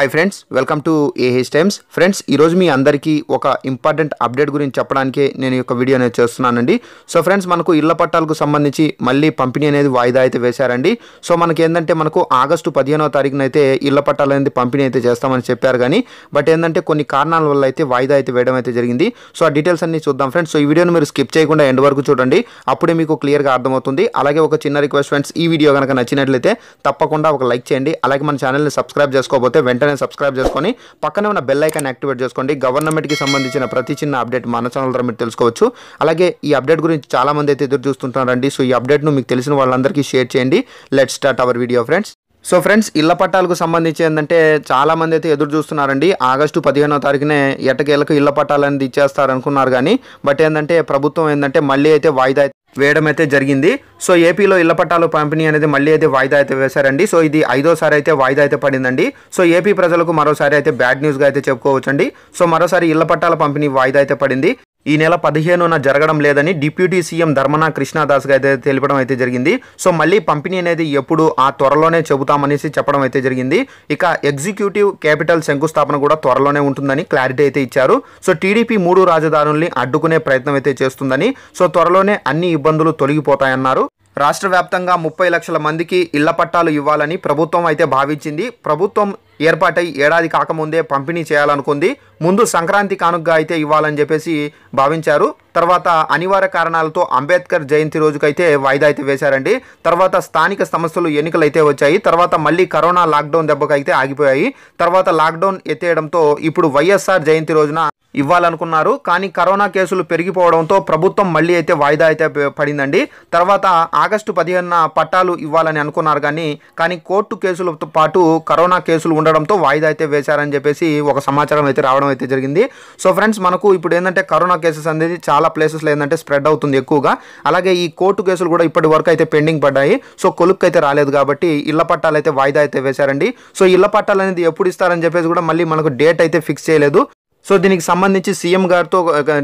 hi friends welcome to AH times friends ఈరోజు మీ అందరికీ ఒక ఇంపార్టెంట్ అప్డేట్ గురించి చెప్పడానికి నేను ఈ యొక్క వీడియో అనేది చేస్తున్నానండి సో ఫ్రెండ్స్ మనకు ఇళ్ల పట్టాలకు సంబంధించి మళ్ళీ పంపిణీ అనేది వాయిదా అయితే వేశారండి సో మనకి ఏంటంటే మనకు ఆగస్టు పదిహేనో తారీఖున అయితే ఇళ్ల పట్టాలు అనేది పంపిణీ అయితే చేస్తామని చెప్పారు కానీ బట్ ఏంటంటే కొన్ని కారణాల వల్ల అయితే వాయిదా అయితే వేయడం అయితే జరిగింది సో ఆ డీటెయిల్స్ అన్ని చూద్దాం ఫ్రెండ్స్ సో ఈ వీడియోని మీరు స్కిప్ చేయకుండా ఎండ్ వరకు చూడండి అప్పుడే మీకు క్లియర్గా అర్థమవుతుంది అలాగే ఒక చిన్న రిక్వెస్ట్ ఫ్రెండ్స్ ఈ వీడియో కనుక నచ్చినట్లయితే తప్పకుండా ఒక లైక్ చేయండి అలాగే మన ఛానల్ని సబ్స్క్రైబ్ చేసుకోకపోతే వెంటనే ఛానల్ సబ్స్క్రైబ్ చేసుకొని పక్కనే ఉన్న బెల్ ఐకాన్ యాక్టివేట్ చేసుకోండి గవర్నమెంట్కి సంబంధించిన ప్రతి చిన్న అప్డేట్ మన ఛానల్ ద్వారా మీరు తెలుసుకోవచ్చు అలాగే ఈ అప్డేట్ గురించి చాలామంది అయితే ఎదురు చూస్తుంటారండి సో ఈ అప్డేట్ను మీకు తెలిసిన వాళ్ళందరికీ షేర్ చేయండి let start our video friends so friends ఇళ్ల పట్టాలకు సంబంధించి ఏంటంటే చాలామంది అయితే ఎదురు చూస్తున్నారండి ఆగస్టు పదిహేనో తారీఖునే ఎట్టకేలకు ఇళ్ల పట్టాలనేది ఇచ్చేస్తారు అనుకున్నారు కానీ బట్ ఏంటంటే ప్రభుత్వం ఏంటంటే మళ్ళీ అయితే వాయిదా వేయడం అయితే జరిగింది సో ఏపీలో ఇళ్ల పట్టాలు పంపిణీ అనేది మళ్ళీ అయితే వాయిదా అయితే వేశారండి సో ఇది ఐదోసారి అయితే వాయిదా అయితే పడిందండి సో ఏపీ ప్రజలకు మరోసారి అయితే బ్యాడ్ న్యూస్గా అయితే చెప్పుకోవచ్చండి సో మరోసారి ఇళ్ల పట్టాల పంపిణీ వాయిదా అయితే పడింది ఈ నెల పదిహేనున జరగడం లేదని డిప్యూటీ సీఎం ధర్మన కృష్ణదాస్ అయితే తెలిపడం అయితే జరిగింది సో మళ్ళీ పంపిణీ అనేది ఎప్పుడు ఆ త్వరలోనే చెబుతామనేసి చెప్పడం అయితే జరిగింది ఇక ఎగ్జిక్యూటివ్ క్యాపిటల్ శంకుస్థాపన కూడా త్వరలోనే ఉంటుందని క్లారిటీ అయితే ఇచ్చారు సో టీడీపీ మూడు రాజధానుల్ని అడ్డుకునే ప్రయత్నం అయితే చేస్తుందని సో త్వరలోనే అన్ని ఇబ్బందులు తొలగిపోతాయన్నారు రాష్ట్ర వ్యాప్తంగా ముప్పై లక్షల మందికి ఇళ్ల పట్టాలు ఇవ్వాలని ప్రభుత్వం అయితే భావించింది ప్రభుత్వం ఏర్పాటై ఏడాది కాకముందే పంపిణీ చేయాలనుకుంది ముందు సంక్రాంతి కానుకగా అయితే ఇవ్వాలని చెప్పేసి భావించారు తర్వాత అనివార్య కారణాలతో అంబేద్కర్ జయంతి రోజుకైతే వాయిదా అయితే వేశారండి తర్వాత స్థానిక సంస్థలు అయితే వచ్చాయి తర్వాత మళ్ళీ కరోనా లాక్డౌన్ దెబ్బకైతే ఆగిపోయాయి తర్వాత లాక్డౌన్ ఎత్తేయడంతో ఇప్పుడు వైఎస్ఆర్ జయంతి రోజున ఇవ్వాలనుకున్నారు కానీ కరోనా కేసులు పెరిగిపోవడంతో ప్రభుత్వం మళ్ళీ అయితే వాయిదా అయితే పడిందండి తర్వాత ఆగస్టు పదిహేనున పట్టాలు ఇవ్వాలని అనుకున్నారు కానీ కానీ కోర్టు కేసులతో పాటు కరోనా కేసులు ఉండడంతో వాయిదా అయితే వేశారని చెప్పేసి ఒక సమాచారం అయితే రావడం అయితే జరిగింది సో ఫ్రెండ్స్ మనకు ఇప్పుడు ఏంటంటే కరోనా కేసెస్ అనేది చాలా ప్లేసెస్లో ఏంటంటే స్ప్రెడ్ అవుతుంది ఎక్కువగా అలాగే ఈ కోర్టు కేసులు కూడా ఇప్పటి వరకు అయితే పెండింగ్ పడ్డాయి సో కొలుక్కు అయితే రాలేదు కాబట్టి ఇళ్ల పట్టాలు అయితే వాయిదా అయితే వేశారండి సో ఇళ్ల పట్టాలు అనేది ఎప్పుడు ఇస్తారని చెప్పేసి కూడా మళ్ళీ మనకు డేట్ అయితే ఫిక్స్ చేయలేదు సో దీనికి సంబంధించి సీఎం గారితో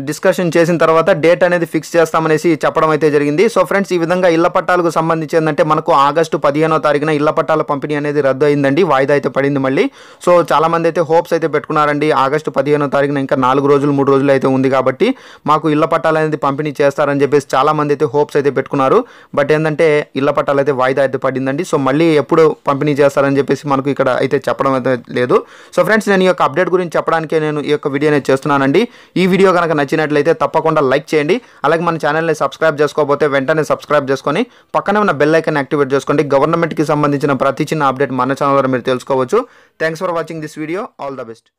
డిస్కషన్ చేసిన తర్వాత డేట్ అనేది ఫిక్స్ చేస్తామనేసి చెప్పడం అయితే జరిగింది సో ఫ్రెండ్స్ ఈ విధంగా ఇళ్ల పట్టాలకు సంబంధించి ఏంటంటే మనకు ఆగస్టు పదిహేనో తారీఖున ఇళ్ల పట్టాల పంపిణీ అనేది రద్దు అయిందండి వాయిదా అయితే పడింది మళ్ళీ సో చాలామంది అయితే హోప్స్ అయితే పెట్టుకున్నారండి ఆగస్టు పదిహేనో తారీఖున ఇంకా నాలుగు రోజులు మూడు రోజులు అయితే ఉంది కాబట్టి మాకు ఇళ్ల పట్టాలు అనేది పంపిణీ చేస్తారని చెప్పేసి చాలామంది అయితే హోప్స్ అయితే పెట్టుకున్నారు బట్ ఏంటంటే ఇళ్ల పట్టాలు అయితే వాయిదా అయితే పడిందండి సో మళ్ళీ ఎప్పుడు పంపిణీ చేస్తారని చెప్పేసి మనకు ఇక్కడ అయితే చెప్పడం అయితే లేదు సో ఫ్రెండ్స్ నేను ఈ యొక్క అప్డేట్ గురించి చెప్పడానికి నేను ఈ యొక్క వీడియో నేను చేస్తున్నానండి ఈ వీడియో కనుక నచ్చినట్లయితే తప్పకుండా లైక్ చేయండి అలాగే మన ఛానల్ని సబ్స్క్రైబ్ చేసుకోకపోతే వెంటనే సబ్స్క్రైబ్ చేసుకొని పక్కనే ఉన్న బెల్ ఐకన్ యాక్టివేట్ చేసుకోండి గవర్నమెంట్కి సంబంధించిన ప్రతి చిన్న అప్డేట్ మన ద్వారా మీరు తెలుసుకోవచ్చు thanks for watching this video all the best